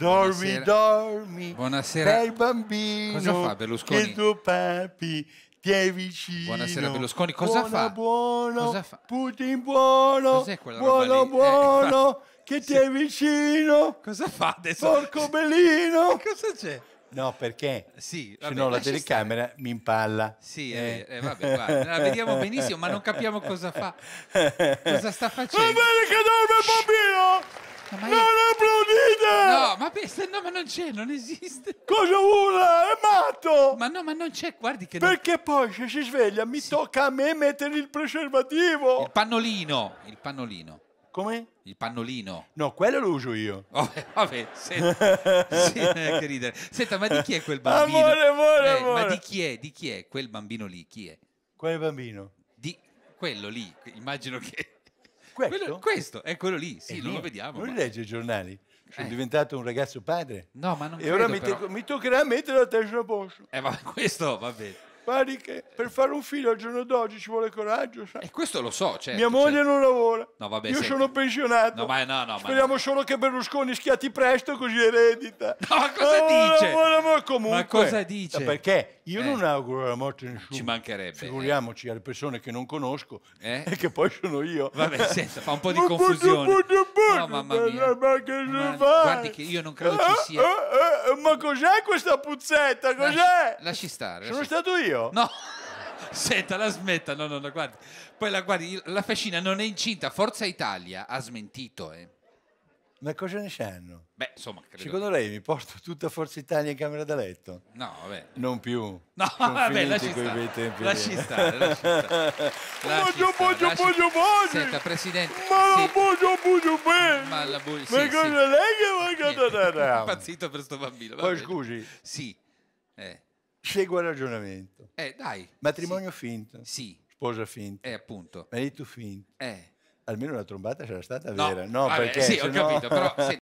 Dormi, Buonasera. dormi, Buonasera. bel bambino. Cosa fa Berlusconi? Che tuo papi ti è vicino. Buonasera Berlusconi, cosa buona, fa? Buono, cosa fa? Putin buono, Cos'è quella buono, buono, eh, che ti è vicino. Cosa fa adesso? Porco Bellino. cosa c'è? No, perché sì, vabbè, se no la telecamera stare. mi impalla. Sì, eh. eh. Eh, vabbè, guarda, la vediamo benissimo, ma non capiamo cosa fa. Cosa sta facendo? Va bene che dorme il bambino! Ma Non applaudite! No, ma pensa, no, ma non c'è, non esiste. Cosa urla? È matto! Ma no, ma non c'è, guardi che... Perché non... poi se si sveglia mi sì. tocca a me mettere il preservativo. Il pannolino, il pannolino. Come? Il pannolino. No, quello lo uso io. Oh, vabbè, senta, sì, che ridere. Senta, ma di chi è quel bambino? Amore, amore, eh, amore. Ma di chi è, di chi è quel bambino lì? Chi è? Quale bambino? Di quello lì, immagino che... Questo? Quello, questo è quello lì, sì, lo vediamo. Non ma... legge i giornali. Sono eh. diventato un ragazzo padre. No, ma non e credo, ora mi, te, mi, toccherà mettere la testa a posto. Eh, ma questo va bene. Guardi che per fare un figlio al giorno d'oggi ci vuole coraggio. Sa? E questo lo so, certo, Mia moglie certo. non lavora. No, vabbè, Io senti. sono pensionato. No, ma no, no, Speriamo ma solo che Berlusconi schiatti presto così eredita. No, ma cosa no, dice? Buona, buona, comunque, ma cosa dice? Perché io eh. non auguro la morte a nessuno. Ci mancherebbe. Figuriamoci eh. alle persone che non conosco eh. e che poi sono io. Vabbè, senta, fa un po' di confusione. no, mamma mia. Ma che ma, guardi che io non credo ci eh, sia. Eh, eh, ma cos'è questa puzzetta? Cos'è? Lasci, lasci stare. Lasci. Sono stato io vero? No. Senta, la smetta, no, no, no, guardi. Poi la guardi, la fascina non è incinta, Forza Italia ha smentito, eh. Ma cosa ne sanno? Beh, insomma, credo. Secondo lei mi porto tutta Forza Italia in camera da letto? No, vabbè. Non più. No, vabbè, lasci stare. Lasci stare, lasci stare. Voglio, voglio, voglio, voglio. Senta, Presidente. Ma sì. voglio, voglio bene. Ma la voglio, sì, Ma cosa sì. lei che voglio da Impazzito per sto bambino. Poi scusi. Sì. Eh. Seguo il ragionamento. Eh, dai. Matrimonio sì. finto. Sì. Sposa finta. Eh, appunto. Marito finto. Eh. Almeno la trombata c'era stata no. vera, no? Vabbè, perché sì, ho no... capito, però senti,